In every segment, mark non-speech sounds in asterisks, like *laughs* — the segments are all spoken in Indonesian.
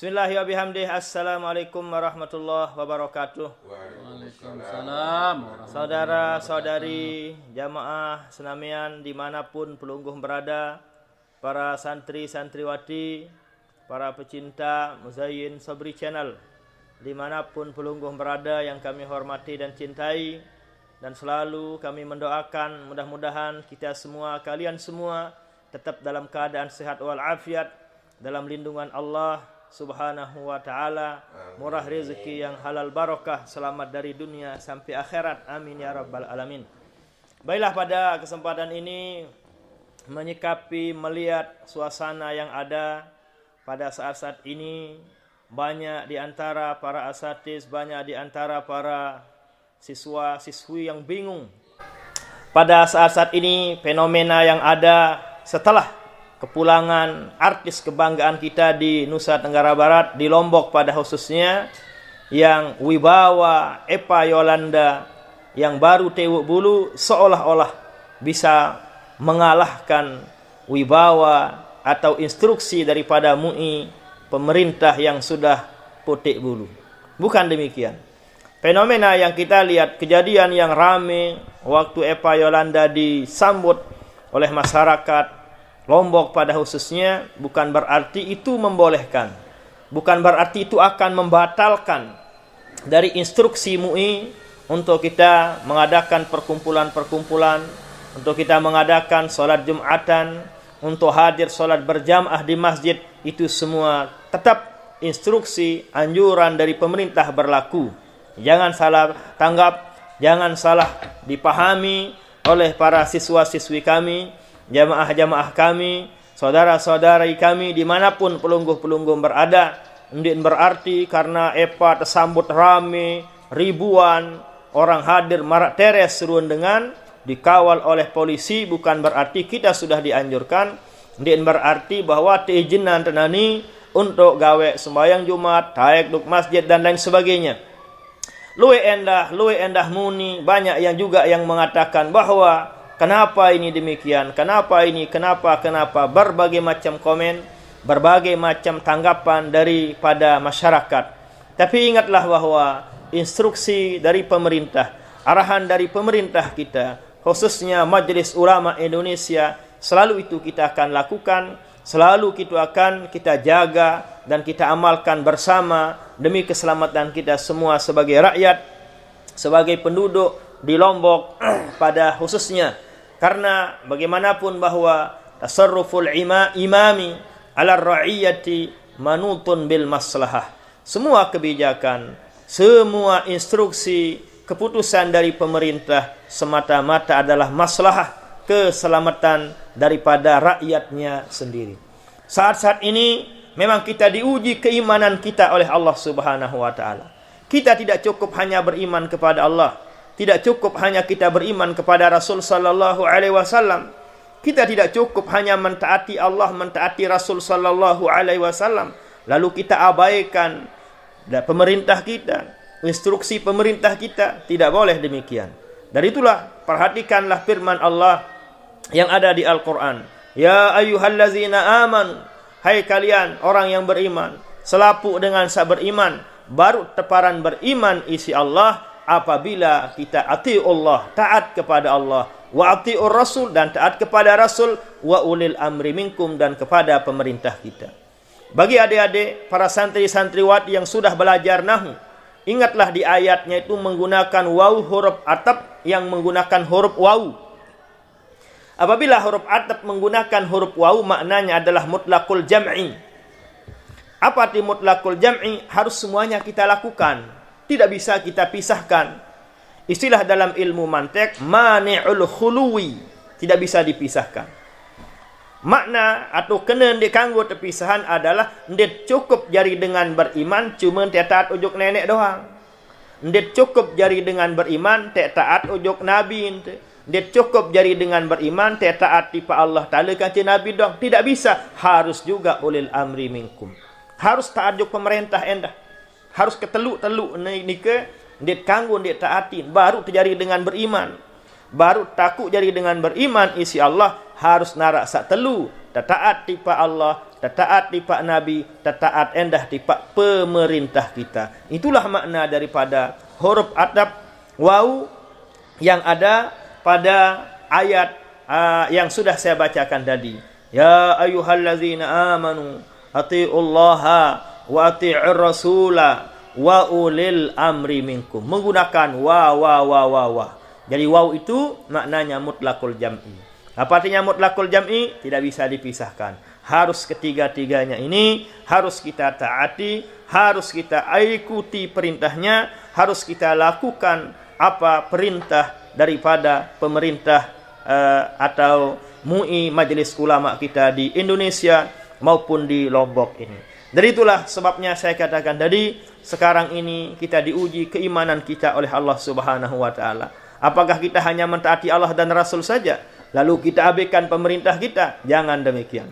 Bismillahirrahmanirrahim. Assalamualaikum warahmatullahi wabarakatuh. Waalaikumsalam. Saudara, saudari, jamaah, senamian, dimanapun pelungguh berada, para santri, santriwati, para pecinta Muzayyin Sobri Channel, dimanapun pelungguh berada yang kami hormati dan cintai, dan selalu kami mendoakan mudah-mudahan kita semua, kalian semua, tetap dalam keadaan sehat walafiat, dalam lindungan Allah, Subhanahu wa taala, murah rezeki yang halal barokah, selamat dari dunia sampai akhirat. Amin ya rabbal alamin. Baiklah pada kesempatan ini menyikapi melihat suasana yang ada pada saat-saat ini banyak diantara para asatis, banyak diantara para siswa-siswi yang bingung. Pada saat-saat ini fenomena yang ada setelah kepulangan artis kebanggaan kita di Nusa Tenggara Barat, di Lombok pada khususnya, yang Wibawa, Epa Yolanda, yang baru tewuk bulu, seolah-olah bisa mengalahkan Wibawa atau instruksi daripada MUI pemerintah yang sudah putik bulu. Bukan demikian. Fenomena yang kita lihat, kejadian yang rame waktu Epa Yolanda disambut oleh masyarakat Lombok pada khususnya bukan berarti itu membolehkan. Bukan berarti itu akan membatalkan dari instruksi MUI untuk kita mengadakan perkumpulan-perkumpulan, untuk kita mengadakan sholat Jumatan, untuk hadir sholat berjamaah di masjid, itu semua tetap instruksi, anjuran dari pemerintah berlaku. Jangan salah tanggap, jangan salah dipahami oleh para siswa-siswi kami jamaah-jamaah kami, saudara-saudari kami dimanapun pelungguh-pelungguh berada, ndin berarti karena Epa tersambut rame, ribuan orang hadir marak teres seruan dengan dikawal oleh polisi bukan berarti kita sudah dianjurkan, ndin berarti bahwa teijinan tenani untuk gawe sembahyang Jumat, taek duk masjid dan lain sebagainya. Luwe endah, luwe endah muni, banyak yang juga yang mengatakan bahwa kenapa ini demikian, kenapa ini, kenapa, kenapa, berbagai macam komen, berbagai macam tanggapan daripada masyarakat. Tapi ingatlah bahwa instruksi dari pemerintah, arahan dari pemerintah kita, khususnya Majelis Ulama Indonesia, selalu itu kita akan lakukan, selalu kita akan kita jaga dan kita amalkan bersama demi keselamatan kita semua sebagai rakyat, sebagai penduduk di Lombok *clears throat* pada khususnya karena bagaimanapun bahwa tasarruful ima, imami ala ra'iyati manutun bil maslahah. Semua kebijakan, semua instruksi, keputusan dari pemerintah semata-mata adalah maslahah keselamatan daripada rakyatnya sendiri. Saat-saat ini memang kita diuji keimanan kita oleh Allah Subhanahu wa taala. Kita tidak cukup hanya beriman kepada Allah, tidak cukup hanya kita beriman kepada Rasul sallallahu alaihi wasallam. Kita tidak cukup hanya mentaati Allah, mentaati Rasul sallallahu alaihi wasallam, lalu kita abaikan pemerintah kita, instruksi pemerintah kita, tidak boleh demikian. Dari itulah perhatikanlah firman Allah yang ada di Al-Qur'an. Ya ayyuhallazina amanu, hai kalian orang yang beriman, selapuk dengan sabar iman, baru teparan beriman isi Allah apabila kita ati Allah, taat kepada Allah, wa atiur rasul dan taat kepada rasul, wa ulil amri minkum dan kepada pemerintah kita. Bagi adik-adik, para santri santriwat yang sudah belajar nahu, ingatlah di ayatnya itu menggunakan waw huruf atap yang menggunakan huruf waw. Apabila huruf atap menggunakan huruf waw, maknanya adalah mutlakul jam'i. Apa arti mutlakul jam'i? Harus semuanya kita lakukan tidak bisa kita pisahkan. Istilah dalam ilmu mantek mani'ul khului, tidak bisa dipisahkan. Makna atau kena di terpisahan adalah ndet cukup jari dengan beriman cuma tiap taat ujuk nenek doang. Ndet cukup jari dengan beriman tiap taat ujuk nabi ente. Dia cukup jari dengan beriman, dia taat tipe Allah Ta'ala kata Nabi doang. Tidak bisa. Harus juga ulil amri minkum. Harus taat ujuk pemerintah endah. harus keteluk-teluk naik ni ke dia kanggun dia taatin baru terjadi dengan beriman baru takut jadi dengan beriman isi Allah harus narak sak telu taat tipa Allah taat tipa nabi taat endah tipa pemerintah kita itulah makna daripada huruf adab wau yang ada pada ayat uh, yang sudah saya bacakan tadi ya ayyuhallazina amanu atiullaha wa ati'ir rasula wa ulil amri minkum. Menggunakan wa wa wa wa wa. Jadi waw itu maknanya mutlakul jam'i. Apa artinya mutlakul jam'i? Tidak bisa dipisahkan. Harus ketiga-tiganya ini harus kita taati, harus kita ikuti perintahnya, harus kita lakukan apa perintah daripada pemerintah uh, atau MUI Majelis Ulama kita di Indonesia maupun di Lombok ini. Dari itulah sebabnya saya katakan dari sekarang ini kita diuji keimanan kita oleh Allah Subhanahu wa taala. Apakah kita hanya mentaati Allah dan Rasul saja lalu kita abaikan pemerintah kita? Jangan demikian.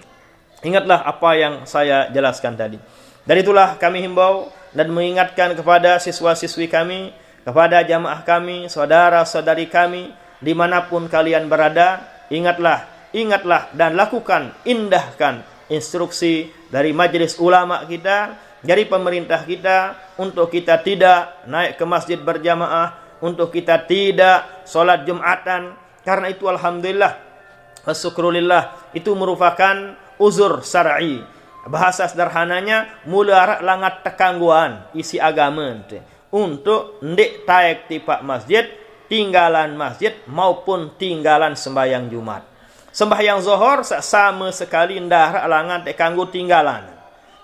Ingatlah apa yang saya jelaskan tadi. Dari itulah kami himbau dan mengingatkan kepada siswa-siswi kami, kepada jamaah kami, saudara-saudari kami, dimanapun kalian berada, ingatlah, ingatlah dan lakukan, indahkan instruksi dari majelis ulama kita, dari pemerintah kita untuk kita tidak naik ke masjid berjamaah, untuk kita tidak solat Jumatan. Karena itu alhamdulillah, syukrulillah itu merupakan uzur syar'i. Bahasa sederhananya mularat langat tekangguan isi agama untuk ndik taek tipak masjid tinggalan masjid maupun tinggalan sembahyang Jumat. Sembahyang zuhur sama sekali indah alangan tak kanggu tinggalan.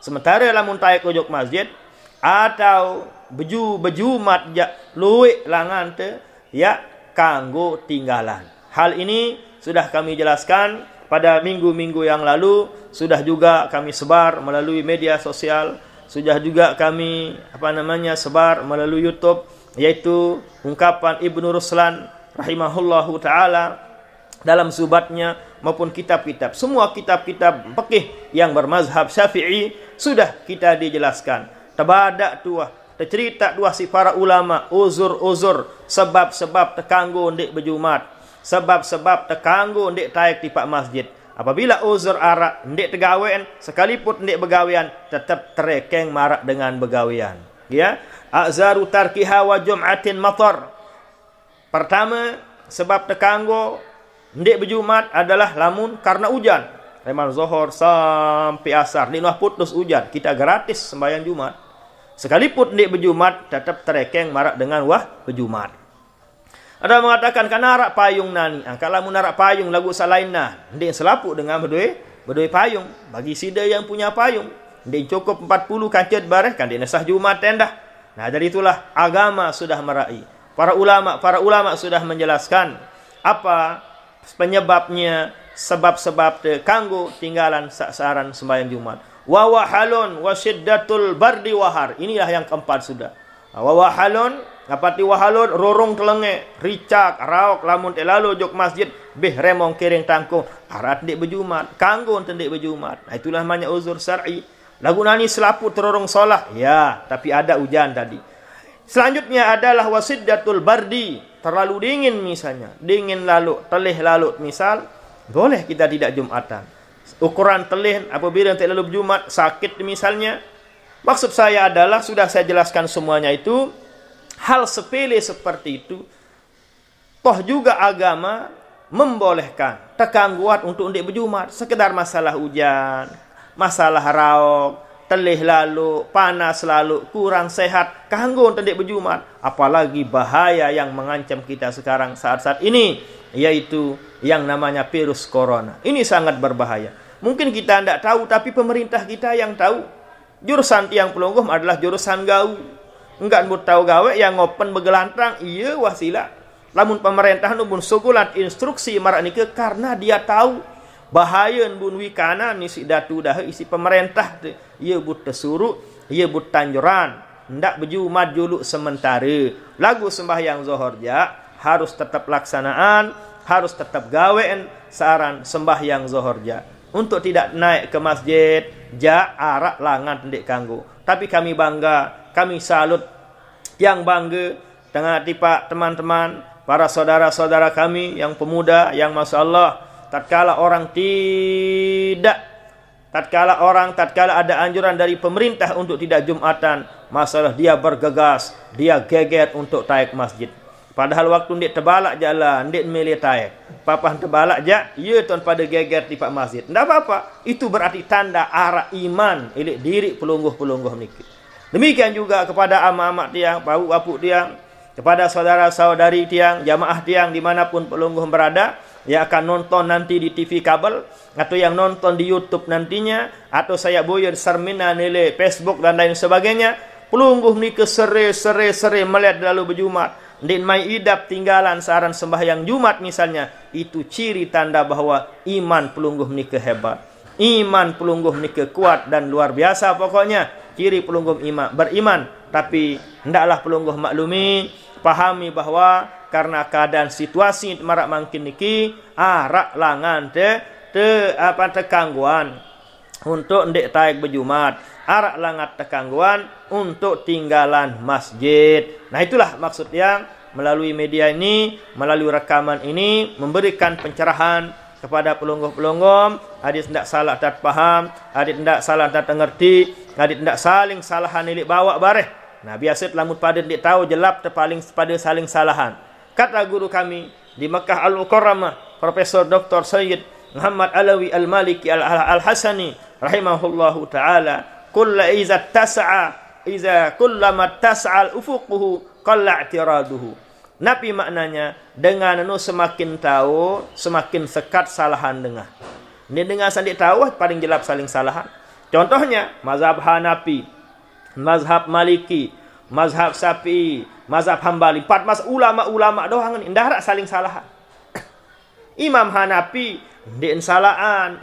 Sementara dalam muntai kujuk masjid atau beju beju mat ya, luik langan te ya kanggu tinggalan. Hal ini sudah kami jelaskan pada minggu-minggu yang lalu sudah juga kami sebar melalui media sosial sudah juga kami apa namanya sebar melalui YouTube yaitu ungkapan Ibnu Ruslan rahimahullahu taala dalam subatnya maupun kitab-kitab. Semua kitab-kitab pekih yang bermazhab syafi'i sudah kita dijelaskan. Terbadak tuah, tercerita dua si para ulama, uzur-uzur, sebab-sebab terkanggu di berjumat. Sebab-sebab terkanggu di taik di pak masjid. Apabila uzur arak, di tegawain, sekalipun di begawian, tetap terekeng marak dengan begawian. Ya, Azaru tarkiha wa jum'atin matar. Pertama, sebab terkanggu Ndek berjumat adalah lamun karena hujan. Reman zohor sampai asar. Ninwah putus hujan. Kita gratis sembahyang Jumat. Sekalipun ndek berjumat tetap terekeng marak dengan wah berjumat. Ada mengatakan karena arak payung nani. Angka ah, lamun arak payung lagu salainna. Ndek selapu dengan berdua berdua payung. Bagi sida yang punya payung. Ndek cukup 40 kancet bareh kan nesah Jumat tendah. Nah dari itulah agama sudah meraih. Para ulama para ulama sudah menjelaskan apa penyebabnya sebab-sebab terkanggu tinggalan sasaran sembahyang Jumat. Wawahalun wasiddatul bardi wahar. Inilah yang keempat sudah. Ha, Wawahalun apa ti wahalun rorong kelenge ricak raok lamun telalu, lalu jok masjid beh remong kering tangkung arat ha, dek bejumat kanggo tendek bejumat nah, ha, itulah namanya uzur syar'i lagu nani selaput terorong solah ya tapi ada hujan tadi Selanjutnya adalah wasiddatul bardi, terlalu dingin misalnya, dingin lalu, telih lalu misal, boleh kita tidak Jumatan. Ukuran telih apabila lalu Jumat sakit misalnya. Maksud saya adalah sudah saya jelaskan semuanya itu hal sepele seperti itu toh juga agama membolehkan Tekan kuat untuk untuk berjumat sekedar masalah hujan masalah raok telih lalu, panas lalu, kurang sehat, kanggo tendik berjumat. Apalagi bahaya yang mengancam kita sekarang saat-saat ini, yaitu yang namanya virus corona. Ini sangat berbahaya. Mungkin kita tidak tahu, tapi pemerintah kita yang tahu. Jurusan tiang pelunggum adalah jurusan gau. Enggak mau tahu gawe yang ngopen begelantang, iya wasila. namun pemerintah nubun sugulat instruksi marah karena dia tahu bahaya bun wikana ni si datu dah isi pemerintah tu ia but tersuruk ia but tanjuran ndak beju majuluk sementara lagu sembahyang zuhur ja harus tetap laksanaan harus tetap gawean saran sembahyang zuhur ja untuk tidak naik ke masjid ja arak langan ndek kanggo tapi kami bangga kami salut yang bangga dengan tipa teman-teman para saudara-saudara kami yang pemuda yang masyaallah tatkala orang tidak tatkala orang tatkala ada anjuran dari pemerintah untuk tidak jumatan masalah dia bergegas dia geger untuk taik masjid padahal waktu ndik tebalak jalan ndik milih taik papan tebalak ja ye ya tuan pada geger di pak masjid ndak apa-apa itu berarti tanda arah iman ilik diri pelungguh-pelungguh niki demikian juga kepada ama-ama tiang bau apuk tiang kepada saudara-saudari tiang jamaah tiang dimanapun pelungguh berada yang akan nonton nanti di TV kabel atau yang nonton di YouTube nantinya atau saya boyer sermina nilai Facebook dan lain sebagainya pelungguh ni kesere sere sere melihat lalu berjumat dan mai idap tinggalan saran sembahyang Jumat misalnya itu ciri tanda bahawa iman pelungguh ni kehebat iman pelungguh ni kekuat dan luar biasa pokoknya ciri pelungguh iman beriman tapi hendaklah pelungguh maklumi pahami bahawa karena keadaan situasi marak mangkin niki arak ha, ah, langan te te apa tekangguan untuk ndek taik bejumat arak ha, langat tekangguan untuk tinggalan masjid nah itulah maksud yang melalui media ini melalui rekaman ini memberikan pencerahan kepada pelonggoh-pelonggoh hadis tidak salah tak paham hadis tidak salah dan mengerti hadis tidak saling salahan ilik bawa bareh Nah biasa telah mudah pada dia tahu jelap terpaling pada saling salahan. Kata guru kami di Mekah Al-Mukarramah, Profesor Dr. Sayyid Muhammad Alawi Al-Maliki Al-Hasani rahimahullahu taala, "Kulla iza tas'a iza kullama tas'a al-ufuquhu qalla i'tiraduhu." Nabi maknanya dengan nu semakin tahu semakin sekat salahan dengah. Ini dengan sandi tahu paling jelap saling salahan. Contohnya mazhab Hanafi, mazhab Maliki, mazhab Syafi'i, mazhab Hambali, empat mas ulama-ulama doang ini ndak saling salah. Imam Hanafi ndek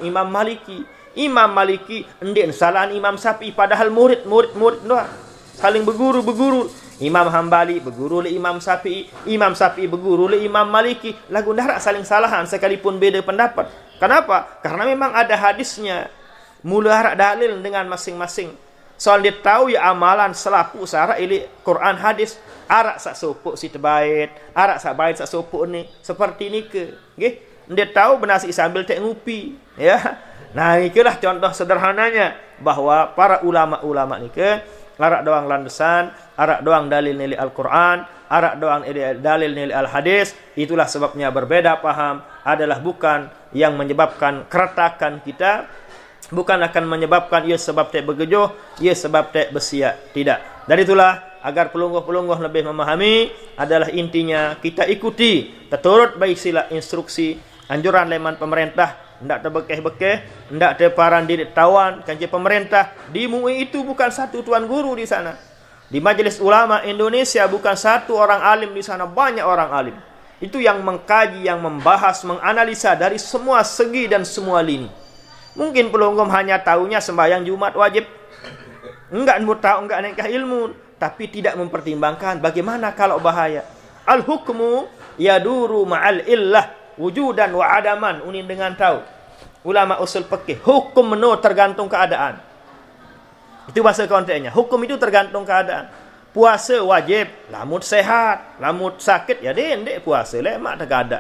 Imam Maliki, Imam Maliki ndek salaan Imam Sapi. padahal murid-murid-murid doang. Saling berguru-berguru. Imam Hambali berguru le Imam Syafi'i, Imam Syafi'i berguru le Imam Maliki. Lagu ndak saling salahan sekalipun beda pendapat. Kenapa? Karena memang ada hadisnya. Mula dalil dengan masing-masing. Soal dia tahu ya amalan selaku sarah ini Quran hadis arak sak sopok si terbaik, arak sak baik sak sopok ni seperti ni ke? Okay? Dia tahu bernasi sambil tak ngupi. Ya? Nah, ini lah contoh sederhananya. Bahawa para ulama-ulama ni ke, arak doang landasan, arak doang dalil nilai Al-Quran, arak doang dalil nilai Al-Hadis, itulah sebabnya berbeda paham adalah bukan yang menyebabkan keretakan kita, bukan akan menyebabkan ia sebab tak bergejoh, ia sebab tak bersiap. Tidak. Dan itulah agar pelungguh-pelungguh lebih memahami adalah intinya kita ikuti keturut baik sila instruksi anjuran leman pemerintah ndak terbekeh-bekeh ndak teparan diri tawan kanji pemerintah di MUI itu bukan satu tuan guru di sana di majelis ulama Indonesia bukan satu orang alim di sana banyak orang alim itu yang mengkaji yang membahas menganalisa dari semua segi dan semua lini mungkin pelunggum hanya tahunya sembahyang Jumat wajib enggak tahu enggak nengkah ilmu tapi tidak mempertimbangkan bagaimana kalau bahaya. Al hukmu yaduru ma'al illah wujudan wa adaman unin dengan tahu. Ulama usul fikih hukum menu tergantung keadaan. Itu bahasa konteksnya. Hukum itu tergantung keadaan. Puasa wajib, lamut sehat, lamut sakit ya dendek puasa lemak mak ada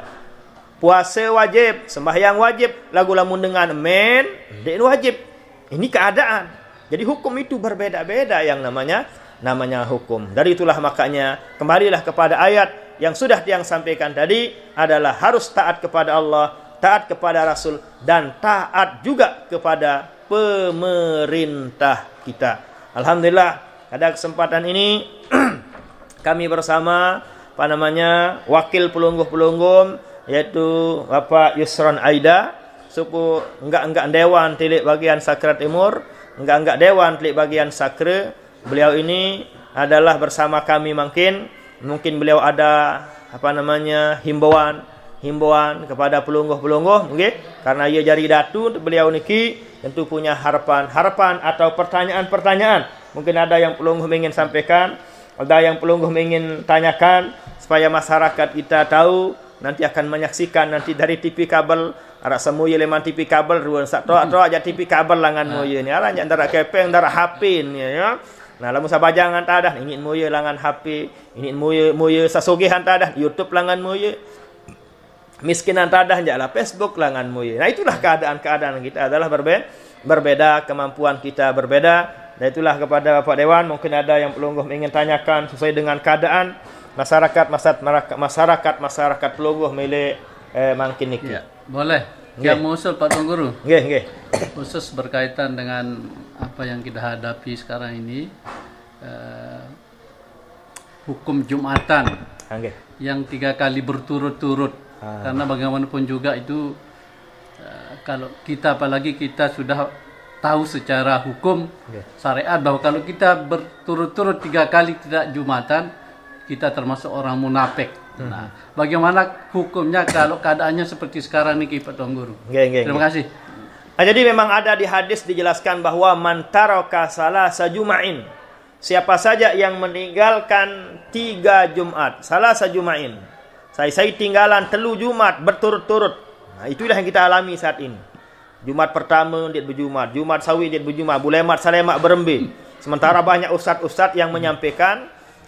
Puasa wajib, sembahyang wajib, lagu lamun dengan men, dek wajib. Ini keadaan. Jadi hukum itu berbeda-beda yang namanya namanya hukum. Dari itulah makanya kembalilah kepada ayat yang sudah tiang sampaikan tadi adalah harus taat kepada Allah, taat kepada Rasul dan taat juga kepada pemerintah kita. Alhamdulillah pada kesempatan ini *clears throat* kami bersama apa namanya wakil pelungguh-pelunggum yaitu Bapak Yusron Aida suku enggak enggak dewan tilik bagian Sakra Timur enggak enggak dewan tilik bagian Sakre Beliau ini adalah bersama kami mungkin mungkin beliau ada apa namanya himbauan himbauan kepada pelungguh-pelungguh mungkin okay? karena ia jari datu beliau niki tentu punya harapan-harapan atau pertanyaan-pertanyaan mungkin ada yang pelungguh ingin sampaikan ada yang pelungguh ingin tanyakan supaya masyarakat kita tahu nanti akan menyaksikan nanti dari TV kabel ada semua ya leman TV kabel ruang sak atau aja TV kabel langan ah. ya ni aranya antara kepeng antara hapin ni ya Nah, lamun sabaja ngan tadah, ingin muye langan HP, ingin muye muye sasogehan ada YouTube langan muye. Miskinan ada jalan Facebook langan muye. Nah, itulah keadaan-keadaan kita adalah berbeda, berbeda kemampuan kita berbeda. Dan nah, itulah kepada Bapak Dewan mungkin ada yang pelungguh ingin tanyakan sesuai dengan keadaan masyarakat masyarakat masyarakat masyarakat pelungguh milik eh, Mangkin Ya, boleh. Yang mau usul Pak Tuan Guru. Nggih, nggih. Khusus berkaitan dengan apa yang kita hadapi sekarang ini eh, hukum Jumatan. Nggih. Yang tiga kali berturut-turut. Ah. Karena bagaimanapun juga itu eh, kalau kita apalagi kita sudah tahu secara hukum syariat bahwa kalau kita berturut-turut tiga kali tidak jumatan kita termasuk orang munafik. Nah, bagaimana hukumnya kalau keadaannya seperti sekarang nih Pak Tuan Guru? Gak, gak, Terima kasih. Nah, jadi memang ada di hadis dijelaskan bahwa mantaroka salah sajumain. Siapa saja yang meninggalkan tiga Jumat, salah sajumain. Saya saya tinggalan telu Jumat berturut-turut. Nah, itulah yang kita alami saat ini. Jumat pertama dia berjumat, Jumat sawi dia Jumat, Bulemat Salemak berembe. Sementara banyak ustaz-ustaz yang menyampaikan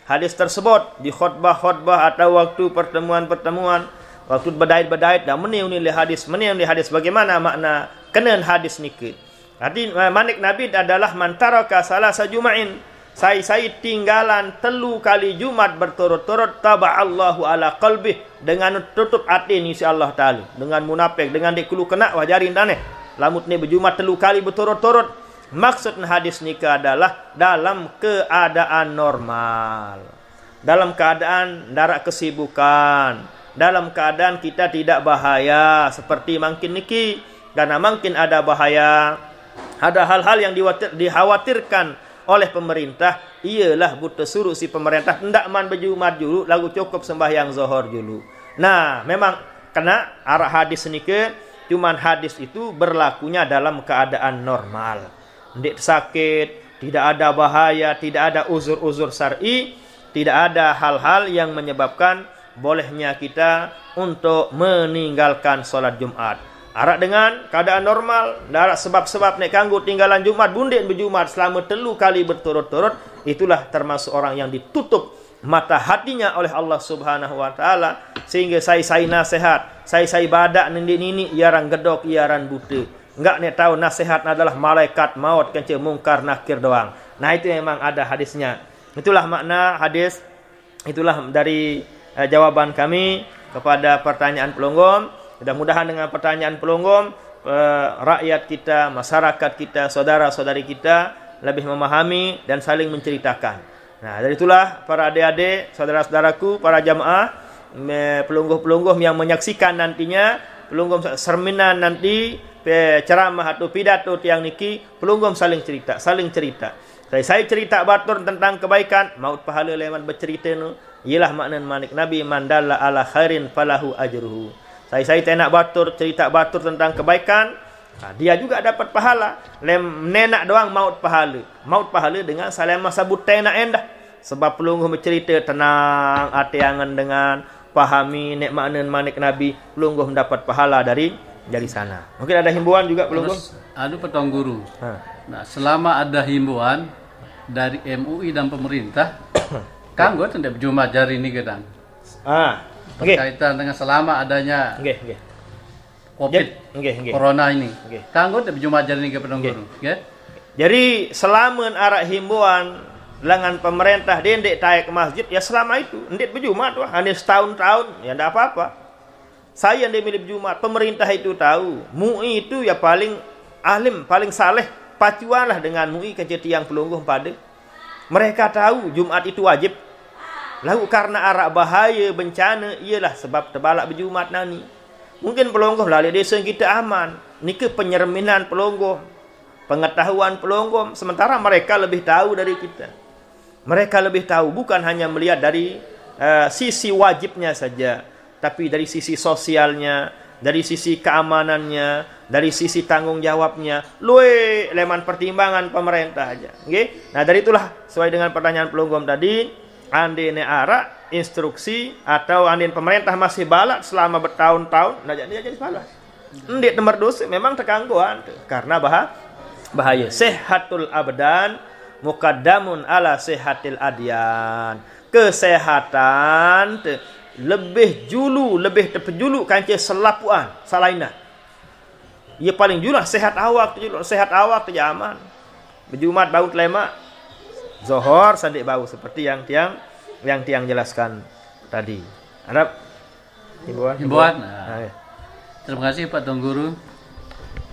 hadis tersebut di khutbah-khutbah atau waktu pertemuan-pertemuan waktu berdait-berdait dan meniuni le hadis meniuni hadis bagaimana makna kenen hadis ni. nikit Arti eh, manik nabi adalah mantaraka salah sajumain sai sai tinggalan telu kali jumat berturut-turut taba Allahu ala qalbi dengan tutup hati ni si Allah taala dengan munafik dengan dikulu kena wajarin dan lamut ni berjumat telu kali berturut-turut Maksud hadis nikah adalah dalam keadaan normal. Dalam keadaan darah kesibukan. Dalam keadaan kita tidak bahaya. Seperti mungkin niki. Karena mungkin ada bahaya. Ada hal-hal yang dikhawatirkan oleh pemerintah. Iyalah butuh suruh si pemerintah. Tidak man berjumat dulu. Lagu cukup sembahyang zohor dulu. Nah memang kena arah hadis nikah, Cuman hadis itu berlakunya dalam keadaan normal tidak sakit, tidak ada bahaya, tidak ada uzur-uzur syar'i, tidak ada hal-hal yang menyebabkan bolehnya kita untuk meninggalkan sholat Jumat. Arak dengan keadaan normal, darat sebab-sebab naik kanggu tinggalan Jumat, bundik berjumat selama telu kali berturut-turut, itulah termasuk orang yang ditutup mata hatinya oleh Allah Subhanahu wa taala sehingga saya-saya nasihat, saya-saya badak nendin ini, iaran gedok iaran buta. Enggak nih tahu nasihat adalah malaikat maut kece mungkar nakir doang. Nah itu memang ada hadisnya. Itulah makna hadis. Itulah dari eh, jawaban kami kepada pertanyaan pelonggom. Mudah-mudahan dengan pertanyaan pelonggom eh, rakyat kita, masyarakat kita, saudara-saudari kita lebih memahami dan saling menceritakan. Nah, dari itulah para adik-adik, saudara-saudaraku, para jamaah, pelungguh-pelungguh yang menyaksikan nantinya, pelungguh serminan nanti ceramah atau pidato tiang niki pelunggum saling cerita saling cerita saya saya cerita batur tentang kebaikan maut pahala lewat bercerita nu ialah makna manik nabi mandala ala khairin falahu ajruhu saya saya tak nak batur cerita batur tentang kebaikan ha, dia juga dapat pahala lem nenak doang maut pahala maut pahala dengan salama sabut tenak endah sebab pelungguh bercerita tenang atiangan dengan pahami nek makna manik nabi pelungguh mendapat pahala dari dari sana. Mungkin ada himbauan juga belum? Aduh petong guru. Ha. Nah, selama ada himbauan dari MUI dan pemerintah, *coughs* kan gue tidak berjumpa jari ini gedang. Ah, berkaitan okay. dengan selama adanya okay, okay. COVID, okay, okay. corona ini. Okay. Kan gue tidak berjumpa jari ini ke petong okay. guru. Okay? Jadi selama arah himbauan dengan pemerintah dia taik ke masjid ya selama itu ndek berjumpa tuh hanya setahun tahun ya ndak apa-apa saya yang milih Jumat, pemerintah itu tahu. MUI itu ya paling alim, paling saleh. Pacuanlah dengan MUI kerja yang pelungguh pada. Mereka tahu Jumat itu wajib. Lalu karena arak bahaya, bencana, ialah sebab terbalak berjumat nani. Mungkin pelongo lah desa kita aman. Ni ke penyerminan pelongo, Pengetahuan pelongo. Sementara mereka lebih tahu dari kita. Mereka lebih tahu bukan hanya melihat dari uh, sisi wajibnya saja tapi dari sisi sosialnya, dari sisi keamanannya, dari sisi tanggung jawabnya, luwe leman pertimbangan pemerintah aja. oke? Nah, dari itulah sesuai dengan pertanyaan pelunggum tadi, ini ara instruksi atau andin pemerintah masih balak selama bertahun-tahun, nah jadi jadi balak. Endi nomor dosa memang terkangguan karena bahaya bahaya sehatul abdan mukadamun ala sehatil adian kesehatan lebih julu lebih terpejulu kancil selapuan salaina ia paling julu sehat awak julu sehat awak tu aman berjumat bau lemak zohor sandik bau seperti yang tiang yang tiang jelaskan tadi Arab himbauan nah, terima kasih Pak Tuan Guru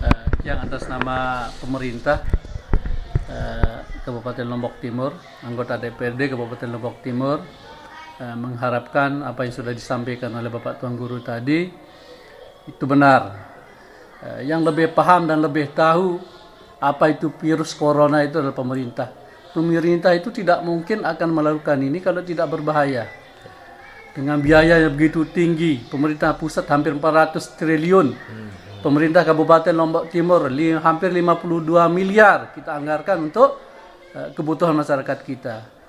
eh, yang atas nama pemerintah eh, Kabupaten Lombok Timur anggota DPRD Kabupaten Lombok Timur Eh, mengharapkan apa yang sudah disampaikan oleh Bapak Tuan Guru tadi itu benar. Eh, yang lebih paham dan lebih tahu apa itu virus corona itu adalah pemerintah. Pemerintah itu tidak mungkin akan melakukan ini kalau tidak berbahaya. Dengan biaya yang begitu tinggi, pemerintah pusat hampir 400 triliun. Pemerintah Kabupaten Lombok Timur hampir 52 miliar kita anggarkan untuk eh, kebutuhan masyarakat kita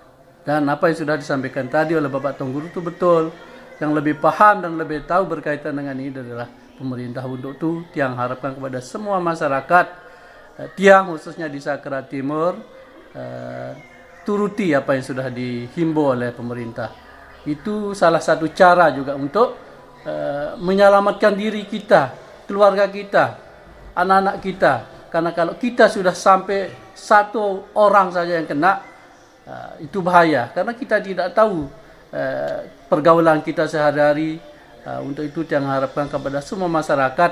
dan apa yang sudah disampaikan tadi oleh Bapak Tongguru itu betul. Yang lebih paham dan lebih tahu berkaitan dengan ini adalah pemerintah untuk itu. Tiang harapkan kepada semua masyarakat, eh, tiang khususnya di Sakra Timur, eh, turuti apa yang sudah dihimbau oleh pemerintah. Itu salah satu cara juga untuk eh, menyelamatkan diri kita, keluarga kita, anak-anak kita. Karena kalau kita sudah sampai satu orang saja yang kena, itu bahaya karena kita tidak tahu uh, pergaulan kita sehari-hari. Uh, untuk itu yang harapkan kepada semua masyarakat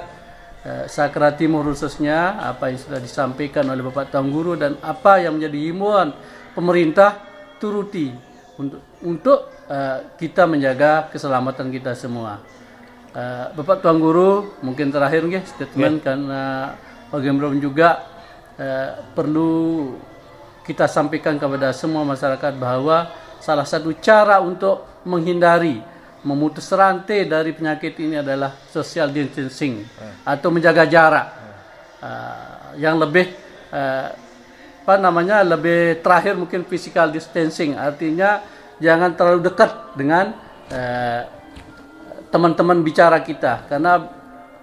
eh, Sakra Timur khususnya apa yang sudah disampaikan oleh Bapak Tuan Guru dan apa yang menjadi himbauan pemerintah turuti untuk untuk eh, kita menjaga keselamatan kita semua. Bapak Tuan Guru mungkin terakhir nggih statement yeah. karena bagaimana juga perlu kita sampaikan kepada semua masyarakat bahwa salah satu cara untuk menghindari memutus rantai dari penyakit ini adalah social distancing atau menjaga jarak uh, yang lebih uh, apa namanya lebih terakhir mungkin physical distancing artinya jangan terlalu dekat dengan ah, teman-teman uh, bicara kita karena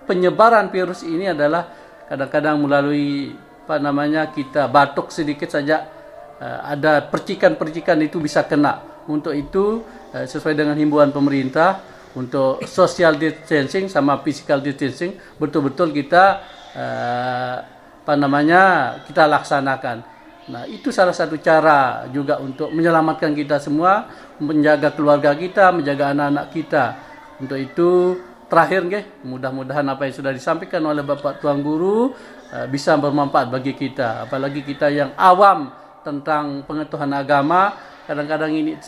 penyebaran virus ini adalah kadang-kadang melalui apa namanya kita batuk sedikit saja Eh, ada percikan-percikan itu bisa kena. Untuk itu eh, sesuai dengan himbauan pemerintah untuk social distancing sama physical distancing betul-betul kita eh, apa namanya kita laksanakan. Nah, itu salah satu cara juga untuk menyelamatkan kita semua, menjaga keluarga kita, menjaga anak-anak kita. Untuk itu terakhir nggih, mudah-mudahan apa yang sudah disampaikan oleh Bapak Tuan Guru bisa bermanfaat bagi kita, apalagi kita yang awam tentang pengetahuan agama kadang-kadang ini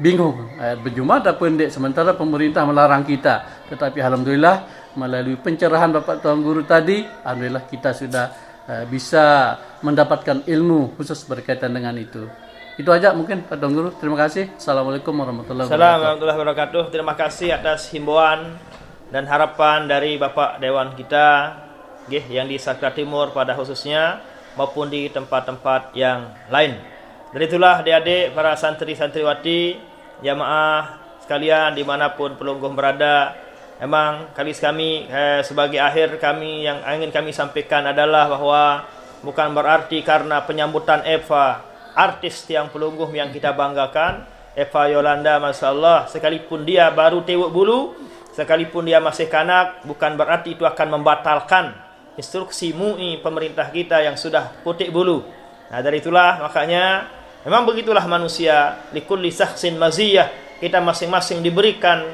bingung ayat eh, berjumat tak pendek sementara pemerintah melarang kita tetapi alhamdulillah melalui pencerahan Bapak Tuan Guru tadi alhamdulillah kita sudah uh, bisa mendapatkan ilmu khusus berkaitan dengan itu itu aja mungkin Pak Tuan Guru. Terima kasih. Assalamualaikum warahmatullahi wabarakatuh. warahmatullahi wabarakatuh. Terima kasih atas himbauan dan harapan dari Bapak Dewan kita, yang di Sakra Timur pada khususnya maupun di tempat-tempat yang lain. Dari itulah adik-adik para santri-santriwati jamaah sekalian dimanapun pelungguh berada. Emang kali kami eh, sebagai akhir kami yang ingin kami sampaikan adalah bahwa bukan berarti karena penyambutan Eva artis yang pelungguh yang kita banggakan Eva Yolanda Masya Allah sekalipun dia baru tewuk bulu sekalipun dia masih kanak bukan berarti itu akan membatalkan instruksi MUI pemerintah kita yang sudah putik bulu. Nah, dari itulah makanya memang begitulah manusia likulli sin maziyah. Kita masing-masing diberikan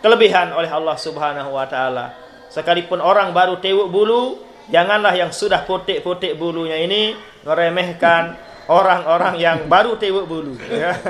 kelebihan oleh Allah Subhanahu wa taala. Sekalipun orang baru tewuk bulu, janganlah yang sudah putik-putik bulunya ini meremehkan orang-orang yang baru tewuk bulu. Ya. *laughs*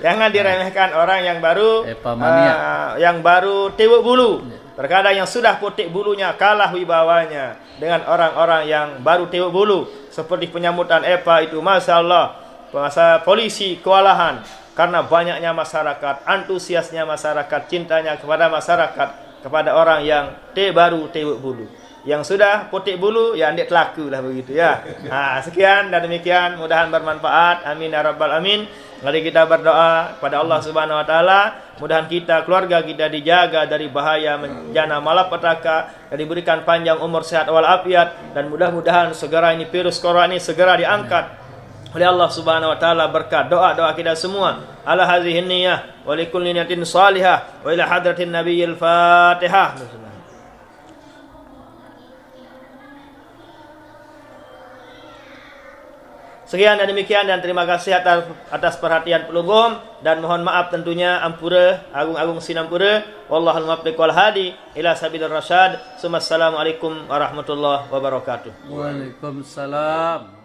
Jangan diremehkan orang yang baru uh, yang baru tewuk bulu. Ya. Terkadang yang sudah putih bulunya kalah wibawanya dengan orang-orang yang baru tiup bulu seperti penyambutan Eva itu Masya Allah masa polisi kewalahan karena banyaknya masyarakat antusiasnya masyarakat cintanya kepada masyarakat kepada orang yang te baru tiup bulu. Yang sudah potik bulu ya andik telaku lah begitu ya. Nah, sekian dan demikian mudahan bermanfaat. Amin ya rabbal amin. Mari kita berdoa kepada Allah Subhanahu wa taala, mudahan kita keluarga kita dijaga dari bahaya menjana malapetaka, dan diberikan panjang umur sehat walafiat dan mudah-mudahan segera ini virus corona ini segera diangkat oleh Allah Subhanahu wa taala berkat doa-doa kita semua ala hadhihi niyyah wa likulli niyatin salihah wa ila hadratin nabiyil fatihah Sekian dan demikian dan terima kasih atas, atas perhatian pelugum dan mohon maaf tentunya ampura agung-agung sinampura wallahul muwaffiq wal hadi ila sabilir rasyad. Assalamualaikum warahmatullahi wabarakatuh. Waalaikumsalam.